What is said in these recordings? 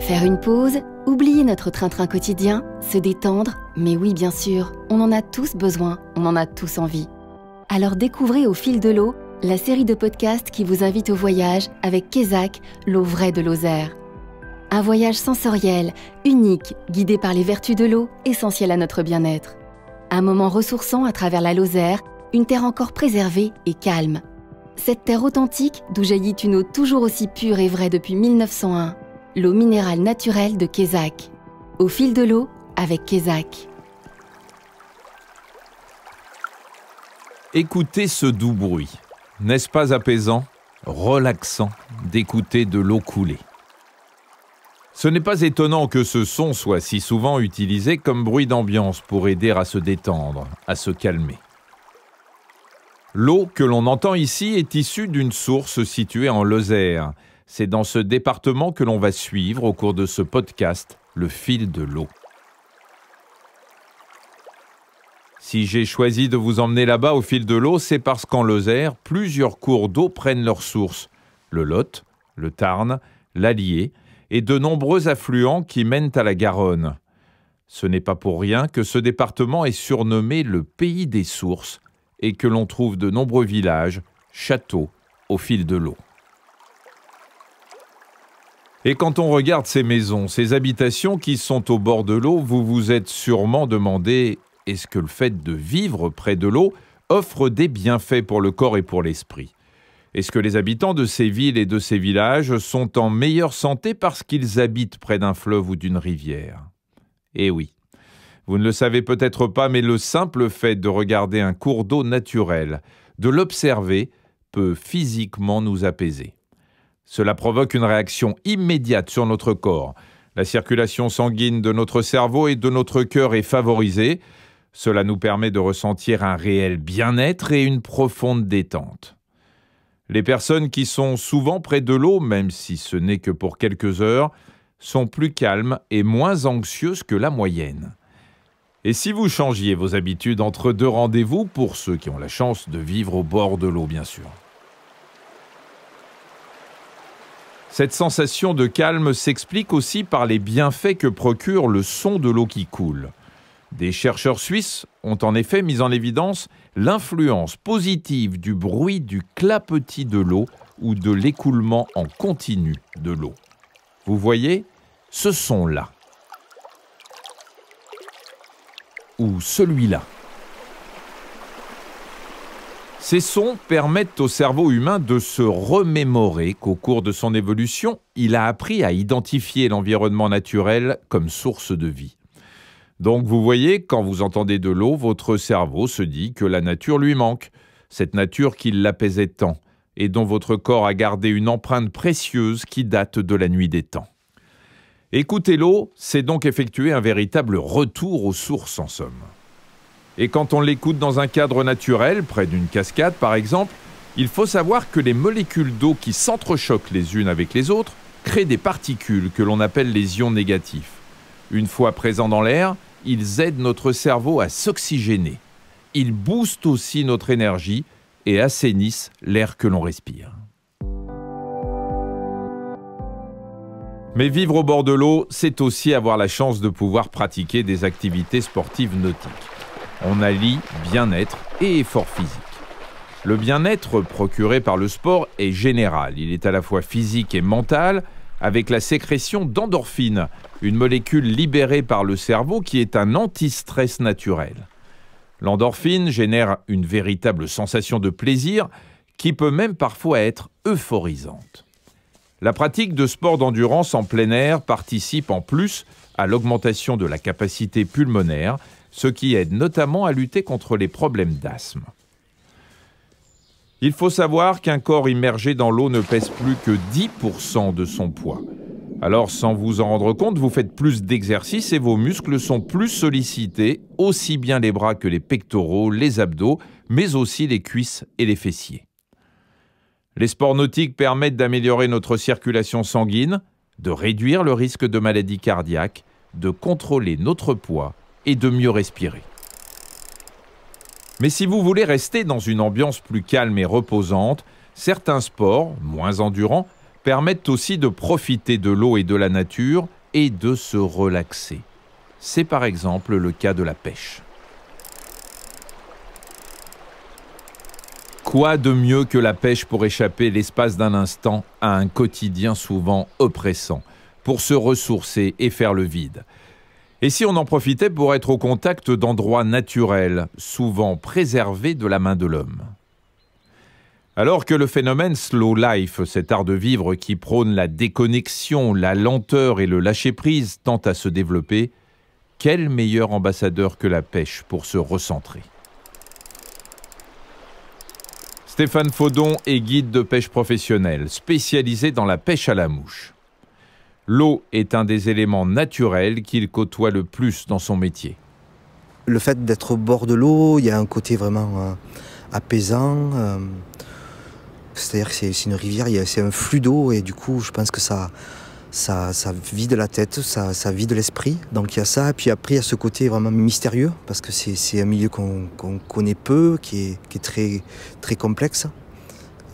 Faire une pause, oublier notre train-train quotidien, se détendre, mais oui bien sûr, on en a tous besoin, on en a tous envie. Alors découvrez au fil de l'eau la série de podcasts qui vous invite au voyage avec Kézak, l'eau vraie de Lozère. Un voyage sensoriel, unique, guidé par les vertus de l'eau, essentielle à notre bien-être. Un moment ressourçant à travers la Lozère, une terre encore préservée et calme. Cette terre authentique d'où jaillit une eau toujours aussi pure et vraie depuis 1901 l'eau minérale naturelle de Kézak. Au fil de l'eau avec Kézak. Écoutez ce doux bruit. N'est-ce pas apaisant, relaxant d'écouter de l'eau couler ce n'est pas étonnant que ce son soit si souvent utilisé comme bruit d'ambiance pour aider à se détendre, à se calmer. L'eau que l'on entend ici est issue d'une source située en Lozère, c'est dans ce département que l'on va suivre au cours de ce podcast le fil de l'eau. Si j'ai choisi de vous emmener là-bas au fil de l'eau, c'est parce qu'en Lozère, plusieurs cours d'eau prennent leur source. Le Lot, le Tarn, l'Allier et de nombreux affluents qui mènent à la Garonne. Ce n'est pas pour rien que ce département est surnommé le pays des sources et que l'on trouve de nombreux villages, châteaux au fil de l'eau. Et quand on regarde ces maisons, ces habitations qui sont au bord de l'eau, vous vous êtes sûrement demandé est-ce que le fait de vivre près de l'eau offre des bienfaits pour le corps et pour l'esprit Est-ce que les habitants de ces villes et de ces villages sont en meilleure santé parce qu'ils habitent près d'un fleuve ou d'une rivière Eh oui. Vous ne le savez peut-être pas, mais le simple fait de regarder un cours d'eau naturel, de l'observer, peut physiquement nous apaiser. Cela provoque une réaction immédiate sur notre corps. La circulation sanguine de notre cerveau et de notre cœur est favorisée. Cela nous permet de ressentir un réel bien-être et une profonde détente. Les personnes qui sont souvent près de l'eau, même si ce n'est que pour quelques heures, sont plus calmes et moins anxieuses que la moyenne. Et si vous changiez vos habitudes entre deux rendez-vous, pour ceux qui ont la chance de vivre au bord de l'eau bien sûr Cette sensation de calme s'explique aussi par les bienfaits que procure le son de l'eau qui coule. Des chercheurs suisses ont en effet mis en évidence l'influence positive du bruit du clapetit de l'eau ou de l'écoulement en continu de l'eau. Vous voyez, ce son-là. Ou celui-là. Ces sons permettent au cerveau humain de se remémorer qu'au cours de son évolution, il a appris à identifier l'environnement naturel comme source de vie. Donc vous voyez, quand vous entendez de l'eau, votre cerveau se dit que la nature lui manque, cette nature qui l'apaisait tant, et dont votre corps a gardé une empreinte précieuse qui date de la nuit des temps. Écoutez l'eau, c'est donc effectuer un véritable retour aux sources en somme. Et quand on l'écoute dans un cadre naturel, près d'une cascade par exemple, il faut savoir que les molécules d'eau qui s'entrechoquent les unes avec les autres créent des particules que l'on appelle les ions négatifs. Une fois présents dans l'air, ils aident notre cerveau à s'oxygéner. Ils boostent aussi notre énergie et assainissent l'air que l'on respire. Mais vivre au bord de l'eau, c'est aussi avoir la chance de pouvoir pratiquer des activités sportives nautiques. On allie bien-être et effort physique. Le bien-être procuré par le sport est général, il est à la fois physique et mental, avec la sécrétion d'endorphine, une molécule libérée par le cerveau qui est un antistress naturel. L'endorphine génère une véritable sensation de plaisir qui peut même parfois être euphorisante. La pratique de sport d'endurance en plein air participe en plus à l'augmentation de la capacité pulmonaire ce qui aide notamment à lutter contre les problèmes d'asthme. Il faut savoir qu'un corps immergé dans l'eau ne pèse plus que 10% de son poids. Alors sans vous en rendre compte, vous faites plus d'exercices et vos muscles sont plus sollicités, aussi bien les bras que les pectoraux, les abdos, mais aussi les cuisses et les fessiers. Les sports nautiques permettent d'améliorer notre circulation sanguine, de réduire le risque de maladies cardiaques, de contrôler notre poids et de mieux respirer. Mais si vous voulez rester dans une ambiance plus calme et reposante, certains sports, moins endurants, permettent aussi de profiter de l'eau et de la nature et de se relaxer. C'est par exemple le cas de la pêche. Quoi de mieux que la pêche pour échapper l'espace d'un instant à un quotidien souvent oppressant, pour se ressourcer et faire le vide et si on en profitait pour être au contact d'endroits naturels, souvent préservés de la main de l'homme alors que le phénomène slow life, cet art de vivre qui prône la déconnexion, la lenteur et le lâcher-prise, tend à se développer, quel meilleur ambassadeur que la pêche pour se recentrer Stéphane Faudon est guide de pêche professionnel, spécialisé dans la pêche à la mouche l'eau est un des éléments naturels qu'il côtoie le plus dans son métier. Le fait d'être au bord de l'eau, il y a un côté vraiment euh, apaisant. Euh, c'est-à-dire que c'est une rivière, c'est un flux d'eau et du coup, je pense que ça, ça, vide la tête, ça, vide l'esprit. Donc il y a ça. Et puis après, il y a ce côté vraiment mystérieux parce que c'est un milieu qu'on connaît peu, qui est, très, très complexe.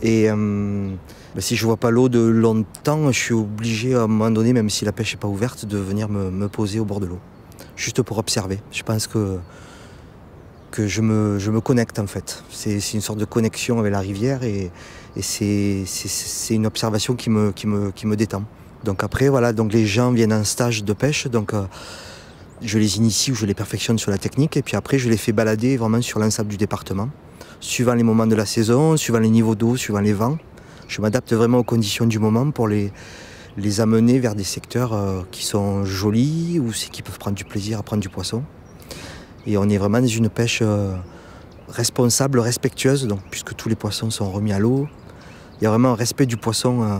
Et. Euh, bah, si je vois pas l'eau de longtemps, je suis obligé à un moment donné, même si la pêche n'est pas ouverte, de venir me, poser au bord de l'eau. Juste pour observer. Je pense que, que je, me, je me connecte en fait. C'est une sorte de connexion avec la rivière et, c'est une observation qui me, qui, me, qui me détend. Donc après, voilà, donc les gens viennent en stage de pêche. Donc euh, je les initie ou je les perfectionne sur la technique et puis après je les fais balader vraiment sur l'ensemble du département, suivant les moments de la saison, suivant les niveaux d'eau, suivant les vents je m'adapte vraiment aux conditions du moment pour les, les amener vers des secteurs euh, qui sont jolis ou qui peuvent prendre du plaisir à prendre du poisson. Et on est vraiment dans une pêche euh, responsable, respectueuse, donc, puisque tous les poissons sont remis à l'eau. Il y a vraiment un respect du poisson euh,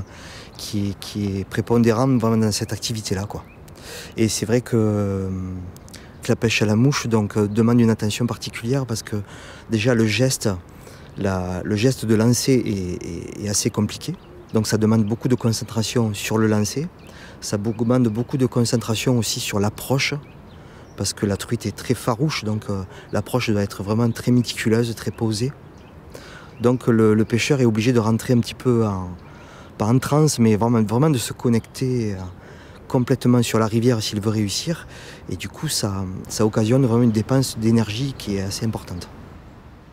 qui, est, qui est prépondérant vraiment dans cette activité-là. Quoi. Et c'est vrai que, la pêche à la mouche donc, demande une attention particulière parce que déjà le geste le geste de lancer est, assez compliqué. Donc ça demande beaucoup de concentration sur le lancer. Ça demande beaucoup de concentration aussi sur l'approche, parce que la truite est très farouche, donc euh, l'approche doit être vraiment très méticuleuse, très posée. Donc le, pêcheur est obligé de rentrer un petit peu en, pas en transe, mais vraiment, vraiment de se connecter euh, complètement sur la rivière s'il veut réussir. Et du coup, ça occasionne vraiment une dépense d'énergie qui est assez importante.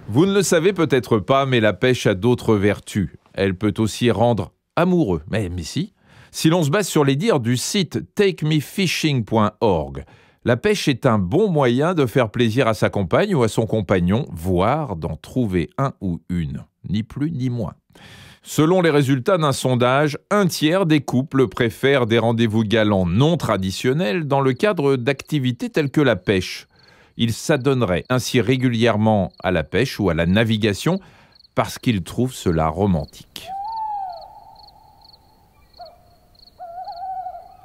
Vous ne le savez peut-être pas, mais la pêche a d'autres vertus. Elle peut aussi rendre amoureux. Mais, ici. si Si l'on se base sur les dires du site takemefishing.org, la pêche est un bon moyen de faire plaisir à sa compagne ou à son compagnon, voire d'en trouver un ou une, ni plus ni moins. Selon les résultats d'un sondage, un tiers des couples préfèrent des rendez-vous galants non traditionnels dans le cadre d'activités telles que la pêche. Ils s'adonneraient ainsi régulièrement à la pêche ou à la navigation parce qu'ils trouvent cela romantique.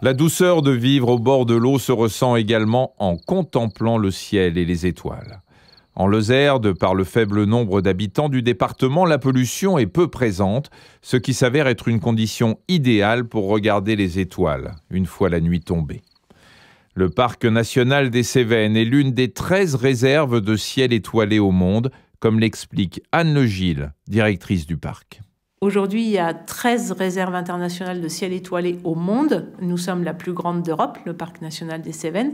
La douceur de vivre au bord de l'eau se ressent également en contemplant le ciel et les étoiles. En Lozère, de par le faible nombre d'habitants du département, la pollution est peu présente, ce qui s'avère être une condition idéale pour regarder les étoiles, une fois la nuit tombée. Le parc national des Cévennes est l'une des 13 réserves de ciel étoilé au monde, comme l'explique Anne Le Gilles, directrice du parc. Aujourd'hui, il y a 13 réserves internationales de ciel étoilé au monde. Nous sommes la plus grande d'Europe, le parc national des Cévennes.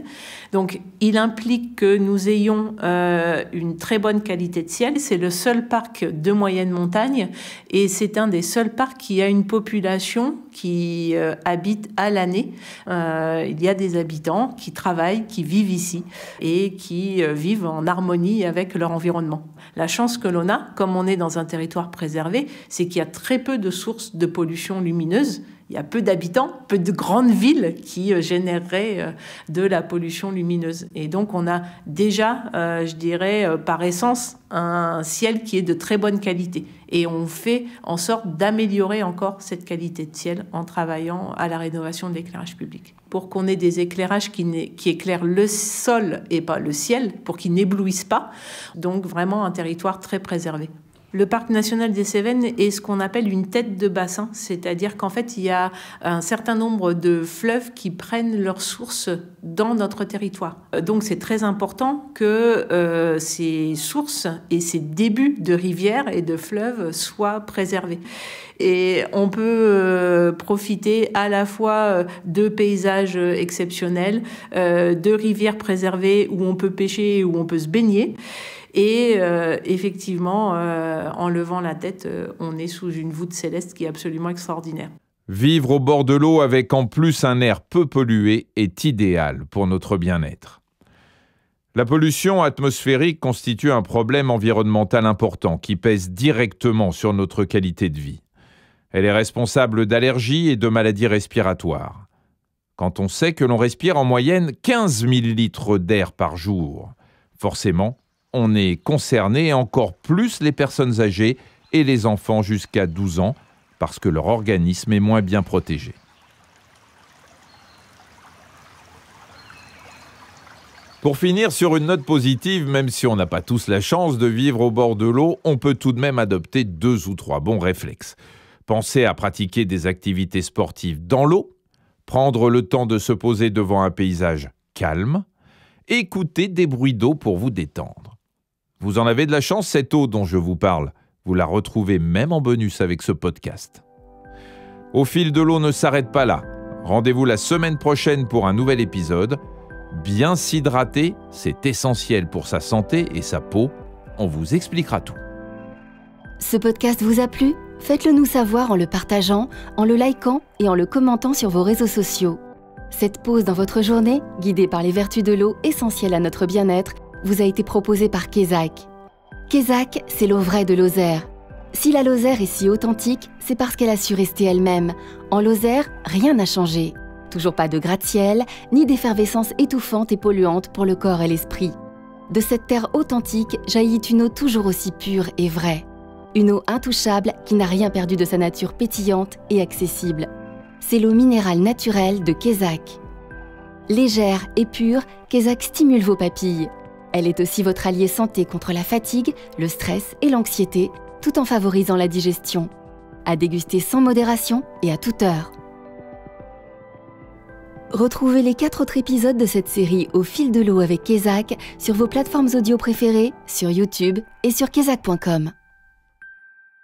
Donc, il implique que nous ayons euh, une très bonne qualité de ciel. C'est le seul parc de moyenne montagne et c'est un des seuls parcs qui a une population qui euh, habite à l'année. Euh, il y a des habitants qui travaillent, qui vivent ici et qui vivent en harmonie avec leur environnement. La chance que l'on a, comme on est dans un territoire préservé, c'est qu'il y a très peu de sources de pollution lumineuse. Il y a peu d'habitants, peu de grandes villes qui euh, généreraient euh, de la pollution lumineuse. Et donc on a déjà, euh, je dirais, par essence, un ciel qui est de très bonne qualité. Et on fait en sorte d'améliorer encore cette qualité de ciel en travaillant à la rénovation de l'éclairage public. Pour qu'on ait des éclairages qui éclairent le sol et pas le ciel, pour qu'ils n'éblouissent pas. Donc vraiment un territoire très préservé. Le parc national des Cévennes est ce qu'on appelle une tête de bassin, c'est-à-dire qu'en fait, il y a un certain nombre de fleuves qui prennent leur source dans notre territoire. Euh, donc c'est très important que euh, ces sources et ces débuts de rivières et de fleuves soient préservés. Et on peut euh, profiter à la fois de paysages exceptionnels, de rivières préservées où on peut pêcher, où on peut se baigner. Et effectivement, en levant la tête, on est sous une voûte céleste qui est absolument extraordinaire. Vivre au bord de l'eau avec en plus un air peu pollué est idéal pour notre bien-être. La pollution atmosphérique constitue un problème environnemental important qui pèse directement sur notre qualité de vie. Elle est responsable d'allergies et de maladies respiratoires. Quand on sait que l'on respire en moyenne 15 000 litres d'air par jour, forcément, on est concerné encore plus les personnes âgées et les enfants jusqu'à 12 ans, parce que leur organisme est moins bien protégé. Pour finir sur une note positive, même si on n'a pas tous la chance de vivre au bord de l'eau, on peut tout de même adopter deux ou trois bons réflexes. Penser à pratiquer des activités sportives dans l'eau, prendre le temps de se poser devant un paysage calme, écouter des bruits d'eau pour vous détendre. Vous en avez de la chance, cette eau dont je vous parle. Vous la retrouvez même en bonus avec ce podcast. Au fil de l'eau ne s'arrête pas là. Rendez-vous la semaine prochaine pour un nouvel épisode. Bien s'hydrater, c'est essentiel pour sa santé et sa peau. On vous expliquera tout. Ce podcast vous a plu Faites-le nous savoir en le partageant, en le likant et en le commentant sur vos réseaux sociaux. Cette pause dans votre journée, guidée par les vertus de l'eau essentielle à notre bien-être, vous a été proposée par Kézak. Kézak, c'est l'eau vraie de Lozère. Si la Lozère est si authentique, c'est parce qu'elle a su rester elle-même. En Lozère, rien n'a changé. Toujours pas de gratte-ciel, ni d'effervescence étouffante et polluante pour le corps et l'esprit. De cette terre authentique jaillit une eau toujours aussi pure et vraie. Une eau intouchable qui n'a rien perdu de sa nature pétillante et accessible. C'est l'eau minérale naturelle de Kézak. Légère et pure, Kézak stimule vos papilles. Elle est aussi votre allié santé contre la fatigue, le stress et l'anxiété, tout en favorisant la digestion. À déguster sans modération et à toute heure. Retrouvez les quatre autres épisodes de cette série au fil de l'eau avec Kezak sur vos plateformes audio préférées, sur YouTube et sur kezak.com.